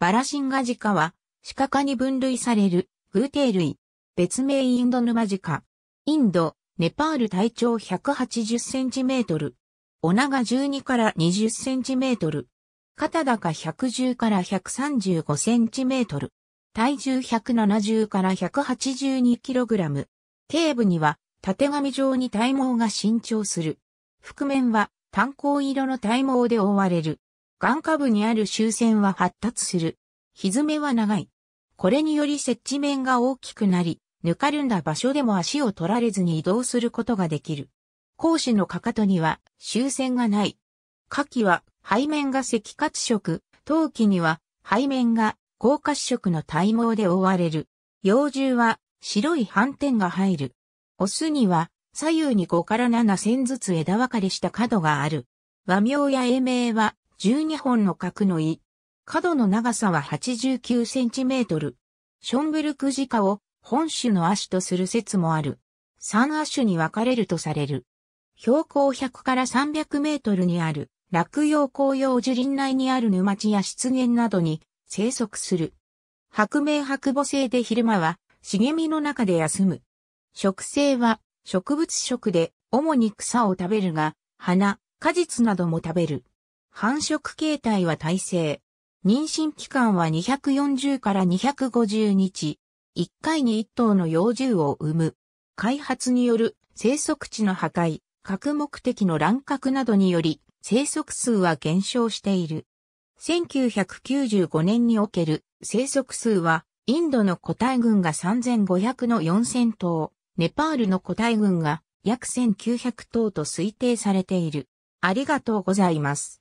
バラシンガジカは、シカ科に分類される、グーテー類。別名インドヌマジカ。インド、ネパール体長180センチメートル。お長12から20センチメートル。肩高110から135センチメートル。体重170から182キログラム。頸部には、縦紙状に体毛が伸長する。覆面は、炭鉱色の体毛で覆われる。眼下部にある周線は発達する。蹄めは長い。これにより接地面が大きくなり、ぬかるんだ場所でも足を取られずに移動することができる。講師のかかとには終線がない。下記は背面が赤褐色、頭器には背面が高褐色の体毛で覆われる。幼獣は白い斑点が入る。オスには左右に5から7線ずつ枝分かれした角がある。和名や英名は12本の角の井。角の長さは89センチメートル。ションブルクジカを本種の亜種とする説もある。3亜種に分かれるとされる。標高100から300メートルにある、落葉紅葉樹林内にある沼地や湿原などに生息する。白明白母星で昼間は茂みの中で休む。植生は植物食で主に草を食べるが、花、果実なども食べる。繁殖形態は耐性。妊娠期間は240から250日。1回に1頭の幼獣を産む。開発による生息地の破壊、核目的の乱獲などにより生息数は減少している。1995年における生息数はインドの個体群が3500の4000頭、ネパールの個体群が約1900頭と推定されている。ありがとうございます。